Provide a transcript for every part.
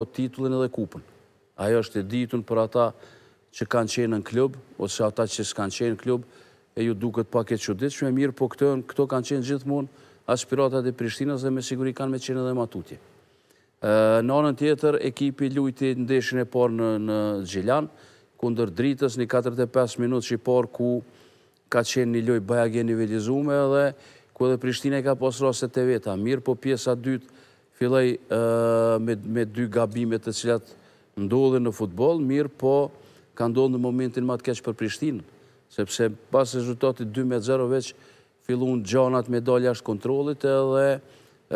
O po titullin edhe kupën, ajo është e ditun për ata që kanë qenë në klub, ose ata që s'kanë qenë në klub, e ju duket paket qëdës, që më mirë, po këto kanë qenë gjithë mund aspiratat e Prishtinës dhe me siguri kanë me qenë edhe matutje. Në anën tjetër, ekipi lujti ndeshën e por në Gjellan, kundër dritës, një 45 minutë që i por, ku ka qenë një loj bëja genivellizume dhe ku edhe Prishtinë e ka posë rastet e veta, mirë, po pjesa dytë, filloj me me dy gabime të cilat ndodhen në futboll, mirë po ka ndodhur në momentin më të keq për Prishtinë, sepse pas rezultatit 2-0 veç filluan gjanat me dal jashtë kontrollit edhe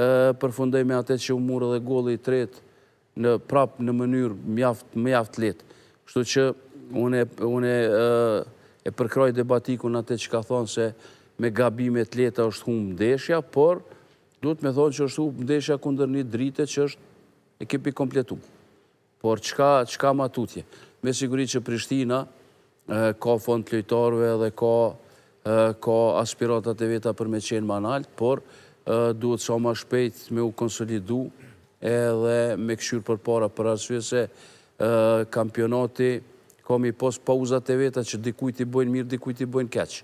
e përfundoi me atë që u mor edhe golli i tretë në prap në mënyrë mjaft mjaft lehtë. Kështu që unë unë e, e përkroj debatikun atë që ka thonë se me gabimet leta është humë ndeshja, por duhet me thonë që është mdesha kunder një drite që është ekipi kompletu. Por qka ma tutje? Me sigurit që Prishtina ka fond të lojtarve dhe ka aspiratat e veta për me qenë ma nalt, por duhet sa ma shpejt me u konsolidu edhe me këshyrë për para për arsve se kampionati kom i pos pauzat e veta që dikujt i bojnë mirë, dikujt i bojnë keqë.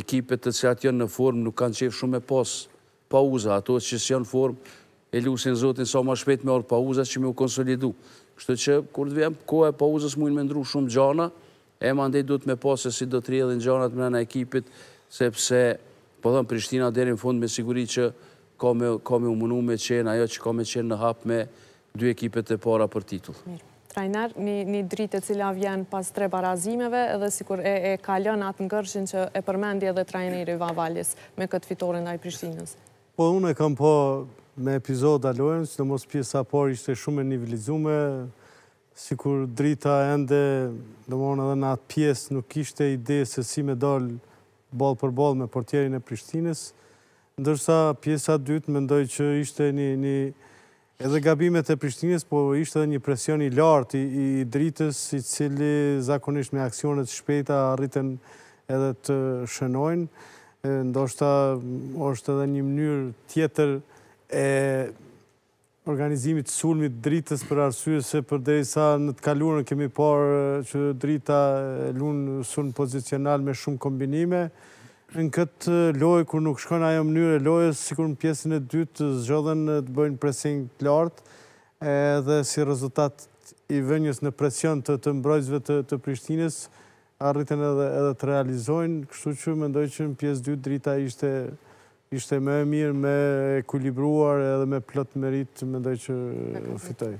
Ekipet të atë janë në formë nuk kanë qefë shumë e posë pauza, ato që si janë formë, e lusin zotin sa ma shpet me orë pauza që me u konsolidu. Kështë që, kur të vjem, kohë e pauzës mujnë me ndru shumë gjana, e ma ndaj du të me pasë se si do të rjedhin gjanat me në ekipit, sepse, po dhëmë, Prishtina deri në fund me siguri që ka me umunu me qenë, ajo që ka me qenë në hap me dy ekipet e para për titullë. Trajnar, një dritë e cila vjen pas tre barazimeve edhe sikur e kalon atë ngërshin që e përmendje dhe trajneri Vavallis me këtë fitorin dhe i Prishtinës. Po, unë e kam po me epizoda lojën, si të mos pjesa por ishte shumë e nivellizume, si kur drita ende, në mërën edhe në atë pjesë, nuk ishte ide se si me dollë bolë për bolë me portjerin e Prishtines, ndërsa pjesa dytë me që ishte një... Edhe gabimet e Prishtines, po ishte edhe një presion i lartë i dritës, i cili zakonisht me aksionet shpejta arriten edhe të shënojnë ndoshta është edhe një mënyrë tjetër e organizimit sulmit dritës për arsye se për dhe sa në të kalurën kemi parë që drita lunë sulm pozicional me shumë kombinime. Në këtë lojë, kur nuk shkon ajo mënyrë e lojës, si kur në pjesën e dytë zxodhen të bëjnë presin të lartë edhe si rezultat i vënjës në presion të të mbrojzve të Prishtinës, arritën edhe të realizojnë, kështu që më ndoj që në pjesë 2 drita ishte ishte me e mirë, me e kulibruar edhe me plotë merit, mendoj ndoj që fitoj.